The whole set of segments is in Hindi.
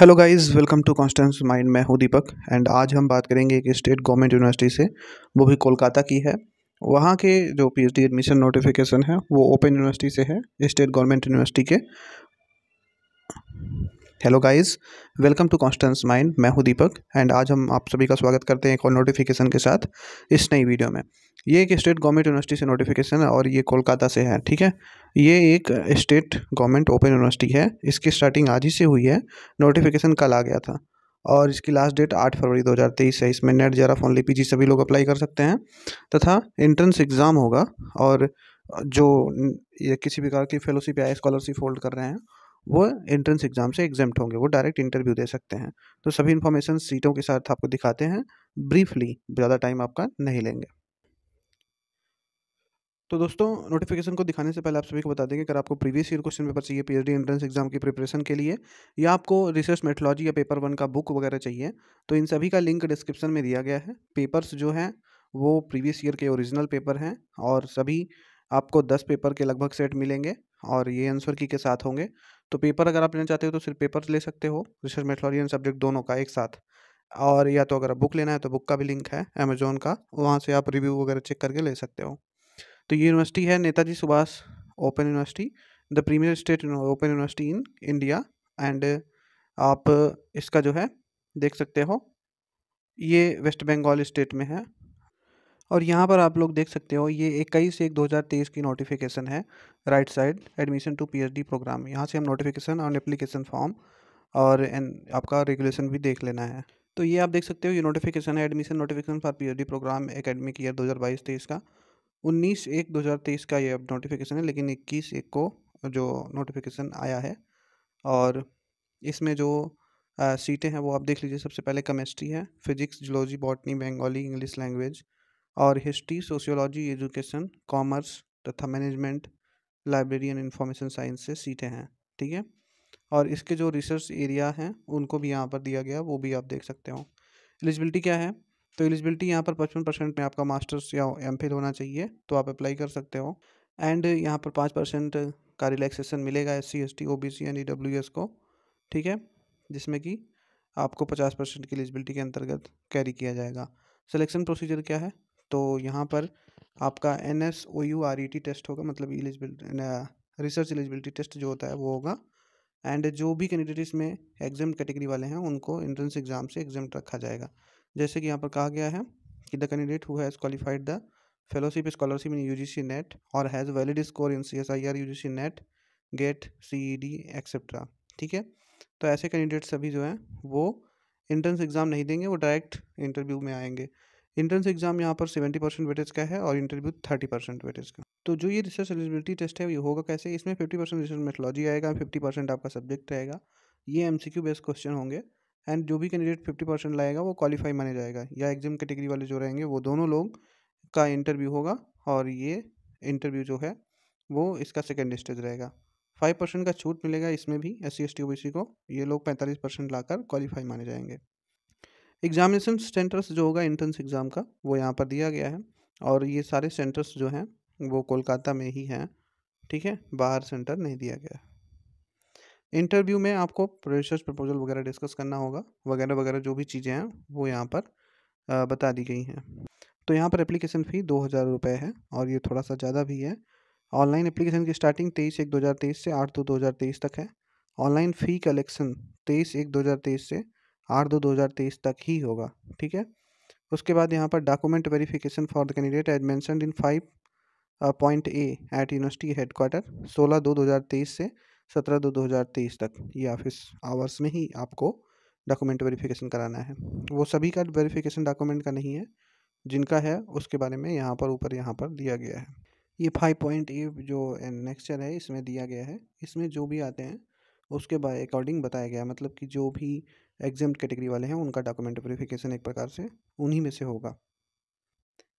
hello guys welcome to constants mind मैं हूं दीपक एंड आज हम बात करेंगे एक स्टेट गवर्नमेंट यूनिवर्सिटी से वो भी कोलकाता की है वहाँ के जो पीएचडी एडमिशन नोटिफिकेशन है वो ओपन यूनिवर्सिटी से है स्टेट गवर्नमेंट यूनिवर्सिटी के hello guys welcome to constants mind मैं हूं दीपक एंड आज हम आप सभी का स्वागत करते हैं एक और नोटिफिकेशन के साथ इस नई वीडियो में ये एक स्टेट गवर्नमेंट यूनिवर्सिटी से नोटिफिकेशन है और ये कोलकाता से है ठीक है ये एक स्टेट गवर्नमेंट ओपन यूनिवर्सिटी है इसकी स्टार्टिंग आज ही से हुई है नोटिफिकेशन कल आ गया था और इसकी लास्ट डेट आठ फरवरी दो है इसमें नेट जरा फोन पी सभी लोग अप्लाई कर सकते हैं तथा एंट्रेंस एग्ज़ाम होगा और जो ये किसी प्रकार की फेलोशिप या स्कॉलरशिप होल्ड कर रहे हैं वो एंट्रेंस एग्ज़ाम से एग्जाम्ट होंगे वो डायरेक्ट इंटरव्यू दे सकते हैं तो सभी इन्फॉर्मेशन सीटों के साथ आपको दिखाते हैं ब्रीफली ज़्यादा टाइम आपका नहीं लेंगे तो दोस्तों नोटिफिकेशन को दिखाने से पहले आप सभी को बता देंगे अगर आपको प्रीवियस ईयर क्वेश्चन पेपर चाहिए पीएचडी एंट्रेंस एग्जाम की प्रिपरेशन के लिए या आपको रिसर्च मेथोलॉजी या पेपर वन का बुक वगैरह चाहिए तो इन सभी का लिंक डिस्क्रिप्शन में दिया गया है पेपर्स जो हैं वो प्रीवियस ईयर के ओरिजिनल पेपर हैं और सभी आपको दस पेपर के लगभग सेट मिलेंगे और ये आंसर की के साथ होंगे तो पेपर अगर आप लेना चाहते हो तो सिर्फ पेपर ले सकते हो रिसर्च मेथोलॉजी सब्जेक्ट दोनों का एक साथ और या तो अगर बुक लेना है तो बुक का भी लिंक है अमेजोन का वहाँ से आप रिव्यू वगैरह चेक करके ले सकते हो तो ये यूनिवर्सिटी है Netaji Subhas open university the premier state open university in India and आप इसका जो है देख सकते हो ये वेस्ट बंगाल स्टेट में है और यहाँ पर आप लोग देख सकते हो ये इक्कीस एक दो हज़ार तेईस की नोटिफिकेशन है right side admission to PhD programme यहाँ से हम नोटिफिकेशन और एप्लीकेशन फॉर्म और आपका रेगुलेशन भी देख लेना है तो ये आप देख सकते हो ये नोटिफिकेशन है admission notification for the programme academic year बाईस तेईस का उन्नीस एक तेईस का ये अब नोटिफिकेशन है लेकिन इक्कीस एक को जो नोटिफिकेशन आया है और इसमें जो सीटें हैं वो आप देख लीजिए सबसे पहले केमिस्ट्री है physics zoology botany Bengali English language और हिस्ट्री सोशियोलॉजी एजुकेशन कॉमर्स तथा management library and information science से सीटें हैं ठीक है और इसके जो रिसर्च एरिया हैं उनको भी यहाँ पर दिया गया वो भी आप देख सकते हो एलिजिबिलिटी क्या है तो एलिजिबिलिटी यहाँ पर पचपन परसेंट में आपका मास्टर्स या एम होना चाहिए तो आप अप्लाई कर सकते हो एंड यहाँ पर पाँच परसेंट का रिलैक्सेशन मिलेगा S C S T O B C and E W S को ठीक है जिसमें कि आपको पचास परसेंट की एलिजिबिलिटी के अंतर्गत कैरी किया जाएगा सिलेक्शन प्रोसीजर क्या है तो यहाँ पर आपका N S O U R E T test होगा मतलब एलिजिबिलिटी रिसर्च एलिजिबिलिटी टेस्ट जो होता है वो होगा एंड जो भी कैंडिडेट इसमें एग्जाम कैटेगरी वाले हैं उनको एंट्रेंस एग्जाम से एग्जाम रखा जाएगा जैसे कि यहाँ पर कहा गया है कि the candidate who has qualified the fellowship scholarship in U G C NET और has valid score in C S I R U G C NET GATE C E D etcetera ठीक है तो ऐसे कैंडिडेट सभी जो हैं वो एंट्रेंस एग्ज़ाम नहीं देंगे वो डायरेक्ट इंटरव्यू में आएंगे इंट्रेंस एग्जाम यहाँ पर सेवेंटी परसेंट वेटेज का है और इंटरव्यू थर्टी परसेंट वेटेज का तो जो ये रिसर्च एलिजिबिलिटी टेस्ट है ये होगा कैसे इसमें फिफ्टी परसेंट रिसर्च मेथोलॉजी आएगा फिफ्टी परसेंट आपका सब्जेक्ट रहेगा ये M C Q based question होंगे एंड जो भी कैंडिडेट फिफ्टी परसेंट लाएगा वो क्वालिफाई माने जाएगा या एग्जाम कैटेगरी वाले जो रहेंगे वो दोनों लोग का इंटरव्यू होगा और ये इंटरव्यू जो है वो इसका सेकेंड स्टेज रहेगा फाइव परसेंट का छूट मिलेगा इसमें भी S C S T O B C को ये लोग पैंतालीस परसेंट लाकर क्वालिफाई माने जाएंगे एग्जामिनेशन सेंटर्स जो होगा एंट्रेंस एग्ज़ाम का वो यहाँ पर दिया गया है और ये सारे सेंटर्स जो हैं वो कोलकाता में ही हैं ठीक है बाहर सेंटर नहीं दिया गया इंटरव्यू में आपको रिसर्च प्रपोजल वगैरह डिस्कस करना होगा वगैरह वगैरह जो भी चीज़ें हैं वो यहाँ पर बता दी गई हैं तो यहाँ पर एप्लीकेशन फ़ी दो हज़ार रुपये है और ये थोड़ा सा ज़्यादा भी है ऑनलाइन एप्लीकेशन की स्टार्टिंग तेईस एक दो हज़ार तेईस से आठ दो दो हज़ार तेईस तक है ऑनलाइन फ़ी कलेक्शन तेईस एक दो हज़ार तेईस से आठ दो दो हज़ार तेईस तक ही होगा ठीक है उसके बाद यहाँ पर document verification for the candidate as mentioned in five point A eight university headquarter सोलह दो दो हज़ार तेईस से सत्रह दो दो हज़ार तेईस तक ये ऑफिस आवर्स में ही आपको डॉक्यूमेंट वेरिफिकेशन कराना है वो सभी का वेरिफिकेशन डॉक्यूमेंट का नहीं है जिनका है उसके बारे में यहाँ पर ऊपर यहाँ पर दिया गया है ये फाइव पॉइंट ए जो नेक्स्चर है इसमें दिया गया है इसमें जो भी आते हैं उसके अकॉर्डिंग बताया गया है मतलब कि जो भी एग्जाम कैटेगरी वाले हैं उनका डॉक्यूमेंट वेरिफिकेशन एक प्रकार से उन्हीं में से होगा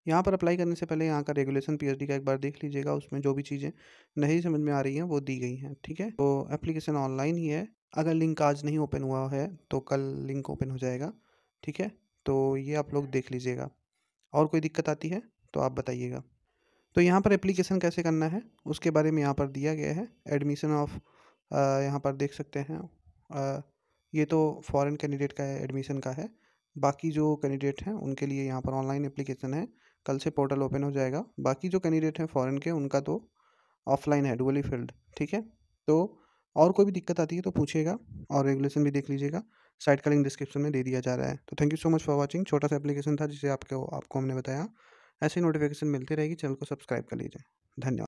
यहाँ पर अप्लाई करने से पहले यहाँ का रेगुलेशन पीएचडी का एक बार देख लीजिएगा उसमें जो भी चीज़ें नहीं समझ में आ रही हैं वो दी गई हैं ठीक है तो एप्लीकेशन ऑनलाइन ही है अगर लिंक आज नहीं ओपन हुआ है तो कल लिंक ओपन हो जाएगा ठीक है तो ये आप लोग देख लीजिएगा और कोई दिक्कत आती है तो आप बताइएगा तो यहाँ पर एप्लीकेशन कैसे करना है उसके बारे में यहाँ पर दिया गया है एडमिशन ऑफ यहाँ पर देख सकते हैं ये तो फॉरेन कैंडिडेट का है एडमिशन का है बाकी जो कैंडिडेट हैं उनके लिए यहाँ पर ऑनलाइन एप्लीकेशन है कल से पोर्टल ओपन हो जाएगा बाकी जो कैंडिडेट हैं फॉरेन के उनका तो ऑफलाइन है डुअली फील्ड ठीक है तो और कोई भी दिक्कत आती है तो पूछिएगा और रेगुलेशन भी देख लीजिएगा साइट का लिंक डिस्क्रिप्शन में दे दिया जा रहा है तो thank you so much for watching छोटा सा एप्लीकेशन था जिसे आपको आपको हमने बताया ऐसे नोटिफिकेशन मिलती रहेगी चैनल को सब्सक्राइब कर लीजिए धन्यवाद